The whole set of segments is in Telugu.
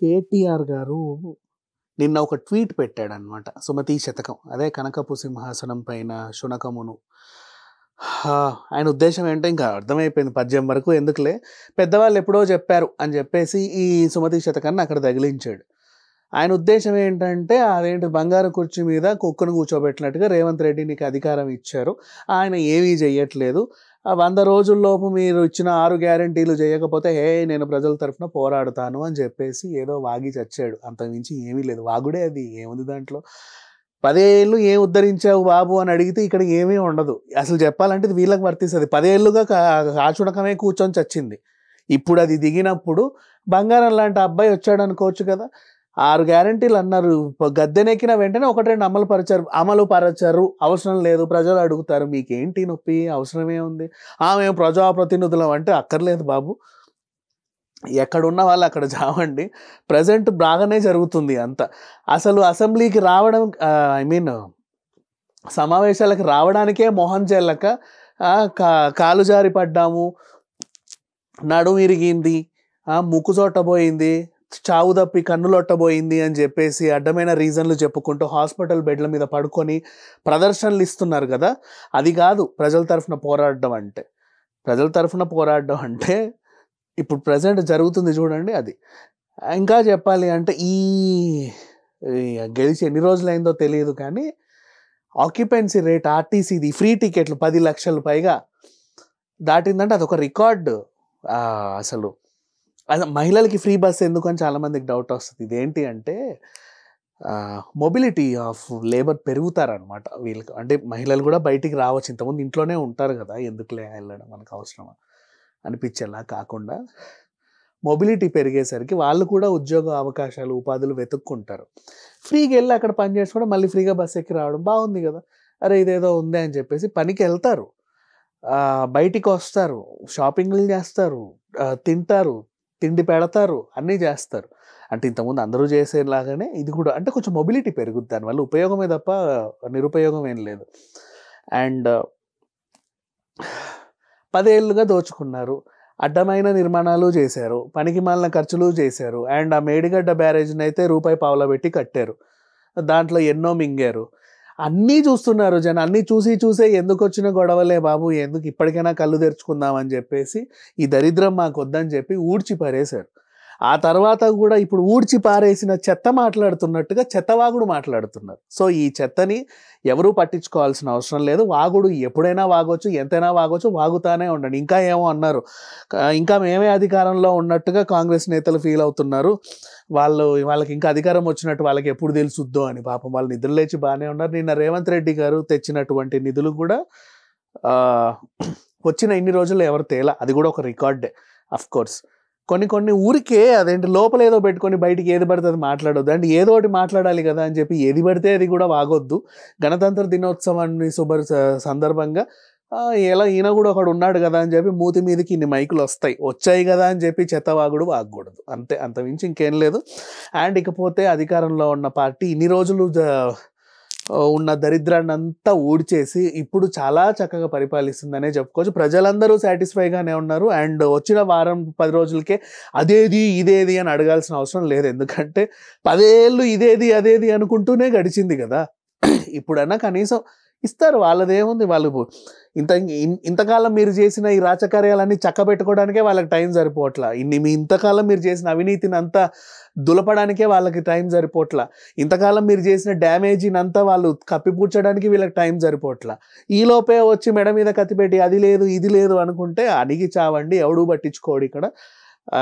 కేటీఆర్ గారు నిన్న ఒక ట్వీట్ పెట్టాడనమాట సుమతి శతకం అదే కనకపు సింహాసనం పైన శునకమును ఆయన ఉద్దేశం ఏంటో ఇంకా అర్థమైపోయింది పద్యం వరకు ఎందుకులే పెద్దవాళ్ళు ఎప్పుడో చెప్పారు అని చెప్పేసి ఈ సుమతి శతకాన్ని అక్కడ తగిలించాడు ఆయన ఉద్దేశం ఏంటంటే అదేంటి బంగారు కుర్చీ మీద కుక్కను కూర్చోబెట్టినట్టుగా రేవంత్ రెడ్డి నీకు అధికారం ఇచ్చారు ఆయన ఏమీ చేయట్లేదు ఆ వంద రోజుల్లోపు మీరు ఇచ్చిన ఆరు గ్యారంటీలు చేయకపోతే హే నేను ప్రజల తరఫున పోరాడుతాను అని చెప్పేసి ఏదో వాగి చచ్చాడు అంతకుమించి ఏమీ లేదు వాగుడే అది ఏముంది దాంట్లో పదేళ్ళు ఏం ఉద్ధరించావు బాబు అని అడిగితే ఇక్కడ ఏమీ ఉండదు అసలు చెప్పాలంటే వీళ్ళకి వర్తిస్తుంది పదేళ్ళుగా కాచుడకమే కూర్చొని చచ్చింది ఇప్పుడు అది దిగినప్పుడు బంగారం లాంటి అబ్బాయి వచ్చాడు అనుకోవచ్చు కదా ఆరు గ్యారంటీలు అన్నారు గద్దెనెక్కిన వెంటనే ఒకటి రెండు అమలు పరచారు అమలు పరచరు అవసరం లేదు ప్రజలు అడుగుతారు మీకేంటి నొప్పి అవసరమే ఉంది ఆమె ప్రజాప్రతినిధులం అంటే అక్కర్లేదు బాబు ఎక్కడ ఉన్న వాళ్ళు అక్కడ చావండి ప్రజెంట్ బాగానే జరుగుతుంది అంత అసలు అసెంబ్లీకి రావడం ఐ మీన్ సమావేశాలకు రావడానికే మొహం చెల్లక కాలు జారి పడ్డాము నడుము విరిగింది ముక్కు చోటపోయింది చావు తప్పి కన్నులొట్టబోయింది అని చెప్పేసి అడ్డమైన రీజన్లు చెప్పుకుంటూ హాస్పిటల్ బెడ్ల మీద పడుకొని ప్రదర్శనలు ఇస్తున్నారు కదా అది కాదు ప్రజల తరఫున పోరాడడం అంటే ప్రజల తరఫున పోరాడడం అంటే ఇప్పుడు ప్రజెంట్ జరుగుతుంది చూడండి అది ఇంకా చెప్పాలి అంటే ఈ గెలిచి ఎన్ని రోజులైందో తెలియదు కానీ ఆక్యుపెన్సీ రేట్ ఆర్టీసీది ఫ్రీ టికెట్లు పది లక్షలు పైగా దాటిందంటే అదొక రికార్డు అసలు మహిళలకి ఫ్రీ బస్ ఎందుకు అని చాలామందికి డౌట్ వస్తుంది ఇదేంటి అంటే మొబిలిటీ ఆఫ్ లేబర్ పెరుగుతారనమాట వీళ్ళకి అంటే మహిళలు కూడా బయటికి రావచ్చు ఇంతకుముందు ఇంట్లోనే ఉంటారు కదా ఎందుకులే వెళ్ళడం మనకు అవసరమా అనిపించేలా కాకుండా మొబిలిటీ పెరిగేసరికి వాళ్ళు కూడా ఉద్యోగ అవకాశాలు ఉపాధులు వెతుక్కుంటారు ఫ్రీగా వెళ్ళి అక్కడ పని చేసుకోవడం మళ్ళీ ఫ్రీగా బస్ ఎక్కి రావడం బాగుంది కదా అరే ఇదేదో ఉంది అని చెప్పేసి పనికి వెళ్తారు బయటికి వస్తారు షాపింగ్లు చేస్తారు తింటారు తిండి పెడతారు అన్నీ చేస్తారు అంటే ఇంతకుముందు అందరూ చేసేలాగానే ఇది కూడా అంటే కొంచెం మొబిలిటీ పెరుగుద్ది దానివల్ల ఉపయోగమే తప్ప నిరుపయోగం ఏం లేదు అండ్ పదేళ్ళుగా దోచుకున్నారు అడ్డమైన నిర్మాణాలు చేశారు పనికి మాలిన ఖర్చులు చేశారు అండ్ ఆ మేడిగడ్డ బ్యారేజ్ని అయితే రూపాయి పావులా పెట్టి కట్టారు దాంట్లో ఎన్నో మింగారు అన్నీ చూస్తున్నారు జనం అన్నీ చూసి చూసే ఎందుకు వచ్చిన గొడవలే బాబు ఎందుకు ఇప్పటికైనా కళ్ళు తెరుచుకుందామని చెప్పేసి ఈ దరిద్రం మాకు వద్దని చెప్పి ఊడ్చి పరేశారు ఆ తర్వాత కూడా ఇప్పుడు ఊడ్చి పారేసిన చెత్త మాట్లాడుతున్నట్టుగా చెత్త వాగుడు మాట్లాడుతున్నారు సో ఈ చెత్తని ఎవరూ పట్టించుకోవాల్సిన అవసరం లేదు వాగుడు ఎప్పుడైనా వాగొచ్చు ఎంతైనా వాగొచ్చు వాగుతానే ఉండండి ఇంకా ఏమో అన్నారు ఇంకా మేమే అధికారంలో ఉన్నట్టుగా కాంగ్రెస్ నేతలు ఫీల్ అవుతున్నారు వాళ్ళు వాళ్ళకి ఇంకా అధికారం వచ్చినట్టు వాళ్ళకి ఎప్పుడు తెలుసుద్దో అని పాపం వాళ్ళు నిధులు లేచి బాగానే ఉన్నారు నిన్న రేవంత్ రెడ్డి గారు తెచ్చినటువంటి నిధులు కూడా వచ్చిన ఇన్ని రోజులు ఎవరు తేలా అది కూడా ఒక రికార్డే అఫ్కోర్స్ కోర్స్ కొన్ని కొన్ని ఊరికే అదేంటి లోపల ఏదో పెట్టుకొని బయటికి ఏది పడితే అది మాట్లాడొద్దు అంటే ఏదో ఒకటి మాట్లాడాలి కదా అని చెప్పి ఏది పడితే అది కూడా వాగొద్దు గణతంత్ర దినోత్సవాన్ని శుభ సందర్భంగా ఎలా ఈయన కూడా ఒకడు ఉన్నాడు కదా అని చెప్పి మూతి మీదకి ఇన్ని మైకులు వస్తాయి వచ్చాయి కదా అని చెప్పి చెత్తవాగుడు వాగకూడదు అంతే అంతమించి ఇంకేం లేదు అండ్ ఇకపోతే అధికారంలో ఉన్న పార్టీ ఇన్ని రోజులు ఉన్న దరిద్రాన్ని అంతా ఊడ్చేసి ఇప్పుడు చాలా చక్కగా పరిపాలిస్తుందనే చెప్పుకోవచ్చు ప్రజలందరూ సాటిస్ఫైగానే ఉన్నారు అండ్ వచ్చిన వారం పది రోజులకే అదేది ఇదేది అని అడగాల్సిన అవసరం లేదు ఎందుకంటే పదేళ్ళు ఇదేది అదేది అనుకుంటూనే గడిచింది కదా ఇప్పుడన్నా కనీసం ఇస్తారు వాళ్ళదే ఉంది వాళ్ళు ఇంత ఇంతకాలం మీరు చేసిన ఈ రాచకార్యాలన్నీ చక్కబెట్టుకోవడానికే వాళ్ళకి టైం సరిపోవట్లా ఇన్ని మీ ఇంతకాలం మీరు చేసిన అవినీతిని అంతా దులపడానికే వాళ్ళకి టైం సరిపోవట్లా ఇంతకాలం మీరు చేసిన డ్యామేజీని అంతా వాళ్ళు కప్పిపూడ్చడానికి వీళ్ళకి టైం సరిపోవట్లా ఈలోపే వచ్చి మెడ మీద కత్తిపెట్టి అది లేదు ఇది లేదు అనుకుంటే అడిగి చావండి ఎవడూ పట్టించుకోడు ఇక్కడ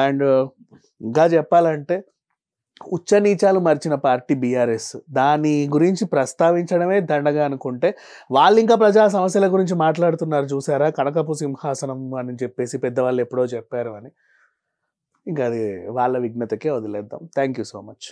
అండ్ ఇంకా చెప్పాలంటే ఉచ్చనీచాలు మార్చిన పార్టీ బీఆర్ఎస్ దాని గురించి ప్రస్తావించడమే దండగా అనుకుంటే వాళ్ళు ఇంకా ప్రజా సమస్యల గురించి మాట్లాడుతున్నారు చూసారా కనకపు సింహాసనం అని చెప్పేసి పెద్దవాళ్ళు ఎప్పుడో చెప్పారు అని ఇంకా అది వాళ్ళ విఘ్నతకే వదిలేద్దాం థ్యాంక్ యూ సో మచ్